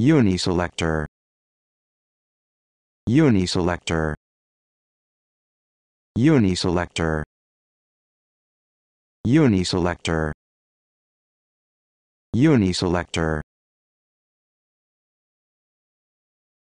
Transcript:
Uniselector Uniselector Uniselector Uniselector Uniselector